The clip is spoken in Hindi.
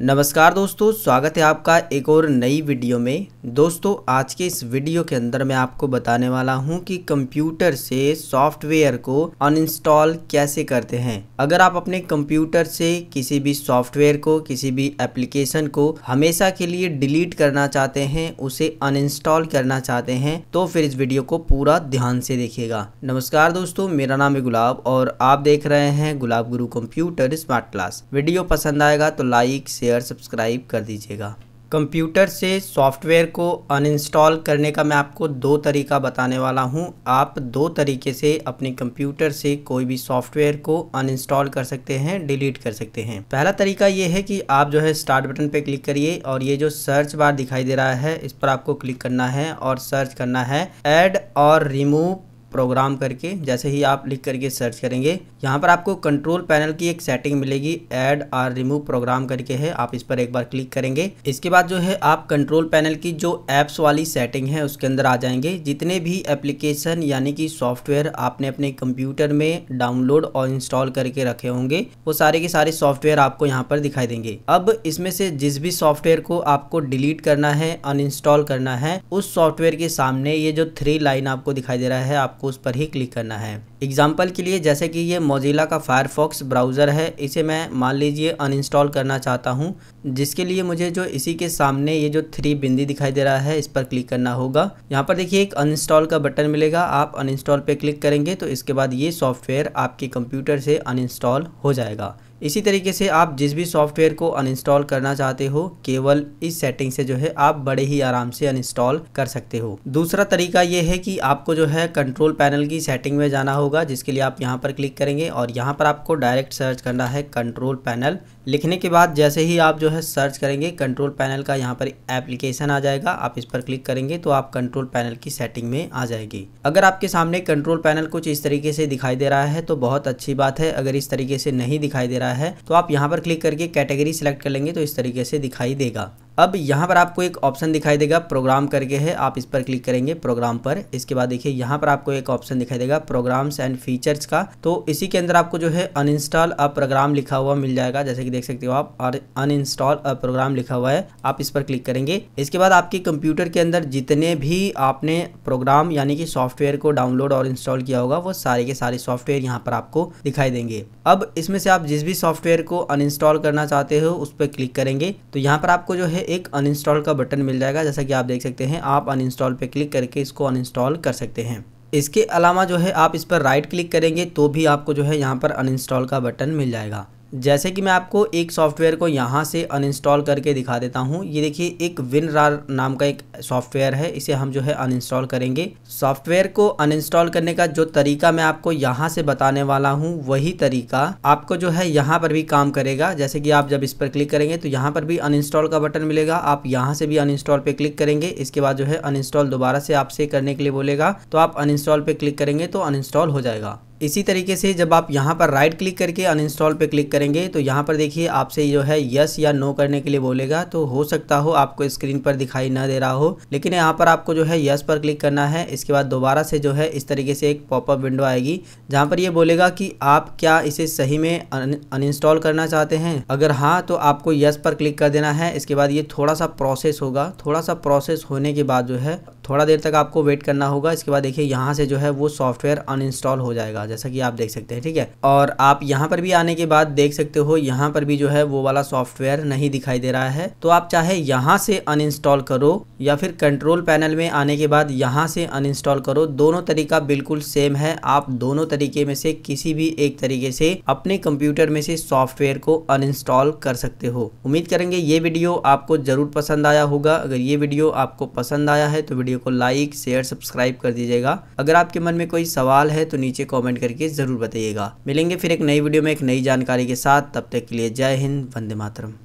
नमस्कार दोस्तों स्वागत है आपका एक और नई वीडियो में दोस्तों आज के इस वीडियो के अंदर मैं आपको बताने वाला हूं कि कंप्यूटर से सॉफ्टवेयर को अनइंस्टॉल कैसे करते हैं अगर आप अपने कंप्यूटर से किसी भी सॉफ्टवेयर को किसी भी एप्लीकेशन को हमेशा के लिए डिलीट करना चाहते हैं उसे अनइंस्टॉल करना चाहते हैं तो फिर इस वीडियो को पूरा ध्यान से देखेगा नमस्कार दोस्तों मेरा नाम है गुलाब और आप देख रहे हैं गुलाब गुरु कंप्यूटर स्मार्ट क्लास वीडियो पसंद आएगा तो लाइक शेयर सब्सक्राइब कर दीजिएगा कंप्यूटर से सॉफ्टवेयर को अनइंस्टॉल करने का मैं आपको दो तरीका बताने वाला हूं आप दो तरीके से अपने कंप्यूटर से कोई भी सॉफ्टवेयर को अनइंस्टॉल कर सकते हैं डिलीट कर सकते हैं पहला तरीका ये है कि आप जो है स्टार्ट बटन पे क्लिक करिए और ये जो सर्च बार दिखाई दे रहा है इस पर आपको क्लिक करना है और सर्च करना है एड और रिमूव प्रोग्राम करके जैसे ही आप लिख करके सर्च करेंगे यहाँ पर आपको कंट्रोल पैनल की एक सेटिंग मिलेगी ऐड आर रिमूव प्रोग्राम करके है आप इस पर एक बार क्लिक करेंगे इसके बाद जो है आप कंट्रोल पैनल की जो ऐप्स वाली सेटिंग है उसके अंदर आ जाएंगे जितने भी एप्लीकेशन यानी कि सॉफ्टवेयर आपने अपने कंप्यूटर में डाउनलोड और इंस्टॉल करके रखे होंगे वो सारे के सारे सॉफ्टवेयर आपको यहाँ पर दिखाई देंगे अब इसमें से जिस भी सॉफ्टवेयर को आपको डिलीट करना है अनइंस्टॉल करना है उस सॉफ्टवेयर के सामने ये जो थ्री लाइन आपको दिखाई दे रहा है आप आपको उस पर ही क्लिक करना है एग्जाम्पल के लिए जैसे कि ये मोजिला का फायरफॉक्स ब्राउज़र है इसे मैं मान लीजिए अनइंस्टॉल करना चाहता हूँ जिसके लिए मुझे जो इसी के सामने ये जो थ्री बिंदी दिखाई दे रहा है इस पर क्लिक करना होगा यहाँ पर देखिए एक अनइंस्टॉल का बटन मिलेगा आप अनइंस्टॉल पे क्लिक करेंगे तो इसके बाद ये सॉफ्टवेयर आपके कंप्यूटर से अनइंस्टॉल हो जाएगा इसी तरीके से आप जिस भी सॉफ्टवेयर को अनइंस्टॉल करना चाहते हो केवल इस सेटिंग से जो है आप बड़े ही आराम से अनइंस्टॉल कर सकते हो दूसरा तरीका ये है कि आपको जो है कंट्रोल पैनल की सेटिंग में जाना होगा जिसके लिए आप यहाँ पर क्लिक करेंगे और यहाँ पर आपको डायरेक्ट सर्च करना है कंट्रोल पैनल लिखने के बाद जैसे ही आप जो है सर्च करेंगे कंट्रोल पैनल का यहाँ पर एप्लीकेशन आ जाएगा आप इस पर क्लिक करेंगे तो आप कंट्रोल पैनल की सेटिंग में आ जाएगी अगर आपके सामने कंट्रोल पैनल कुछ इस तरीके से दिखाई दे रहा है तो बहुत अच्छी बात है अगर इस तरीके से नहीं दिखाई दे रहा रहा है तो आप यहाँ पर क्लिक करके कैटेगरी सेलेक्ट कर लेंगे तो इस तरीके से दिखाई देगा अब यहाँ पर आपको एक ऑप्शन दिखाई देगा प्रोग्राम करके है आप इस पर क्लिक करेंगे प्रोग्राम पर इसके बाद देखिए यहाँ पर आपको एक ऑप्शन दिखाई देगा प्रोग्राम्स एंड फीचर्स का तो इसी के अंदर आपको जो है अनइंस्टॉल अ प्रोग्राम लिखा हुआ मिल जाएगा जैसे कि देख सकते हो आप अन अनइंस्टॉल अ प्रोग्राम लिखा हुआ है आप इस पर क्लिक करेंगे इसके बाद आपके कंप्यूटर के अंदर जितने भी आपने प्रोग्राम यानी कि सॉफ्टवेयर को डाउनलोड और इंस्टॉल किया होगा वो सारे के सारे सॉफ्टवेयर यहाँ पर आपको दिखाई देंगे अब इसमें से आप जिस भी सॉफ्टवेयर को अनइंस्टॉल करना चाहते हो उस पर क्लिक करेंगे तो यहाँ पर आपको जो है एक अनइंस्टॉल का बटन मिल जाएगा जैसा कि आप देख सकते हैं आप अनइंस्टॉल पे क्लिक करके इसको अनइंस्टॉल कर सकते हैं इसके अलावा जो है आप इस पर राइट क्लिक करेंगे तो भी आपको जो है यहाँ पर अनइंस्टॉल का बटन मिल जाएगा जैसे कि मैं आपको एक सॉफ्टवेयर को यहाँ से अनइंस्टॉल करके दिखा देता हूँ ये देखिए एक विनरार नाम का एक सॉफ्टवेयर है इसे हम जो है अनइंस्टॉल करेंगे सॉफ्टवेयर को अनइंस्टॉल करने का जो तरीका मैं आपको यहाँ से बताने वाला हूँ वही तरीका आपको जो है यहाँ पर भी काम करेगा जैसे कि आप जब इस पर क्लिक करेंगे तो यहाँ पर भी अनइंस्टॉल का बटन मिलेगा आप यहाँ से भी अनइंस्टॉल पर क्लिक करेंगे इसके बाद जो है अनइंस्टॉल दोबारा से आपसे करने के लिए बोलेगा तो आप अनइंस्टॉल पर क्लिक करेंगे तो अनइंस्टॉल हो जाएगा इसी तरीके से जब आप यहाँ पर राइट क्लिक करके अनइंस्टॉल पे क्लिक करेंगे तो यहाँ पर देखिए आपसे जो है यस या नो करने के लिए बोलेगा तो हो सकता हो आपको स्क्रीन पर दिखाई ना दे रहा हो लेकिन यहाँ पर आपको जो है यस पर क्लिक करना है इसके बाद दोबारा से जो है इस तरीके से एक पॉपअप विंडो आएगी जहाँ पर ये बोलेगा कि आप क्या इसे सही में अनइंस्टॉल करना चाहते हैं अगर हाँ तो आपको यस पर क्लिक कर देना है इसके बाद ये थोड़ा सा प्रोसेस होगा थोड़ा सा प्रोसेस होने के बाद जो है थोड़ा देर तक आपको वेट करना होगा इसके बाद देखिए यहाँ से जो है वो सॉफ्टवेयर अनइंस्टॉल हो जाएगा जैसा कि आप देख सकते हैं ठीक है और आप यहाँ पर भी आने के बाद देख सकते हो यहाँ पर भी जो है वो वाला सॉफ्टवेयर नहीं दिखाई दे रहा है तो आप चाहे यहाँ से अनइंस्टॉल करो या फिर कंट्रोल पैनल में आने के बाद यहाँ से अनइंस्टॉल करो दोनों तरीका बिल्कुल सेम है आप दोनों तरीके में से किसी भी एक तरीके से अपने कंप्यूटर में से सॉफ्टवेयर को अनइंस्टॉल कर सकते हो उम्मीद करेंगे ये वीडियो आपको जरूर पसंद आया होगा अगर ये वीडियो आपको पसंद आया है तो वीडियो को लाइक शेयर सब्सक्राइब कर दीजिएगा अगर आपके मन में कोई सवाल है तो नीचे कॉमेंट कमेंट करके ज़रूर बताइएगा मिलेंगे फिर एक नई वीडियो में एक नई जानकारी के साथ तब तक के लिए जय हिंद वंदे मातरम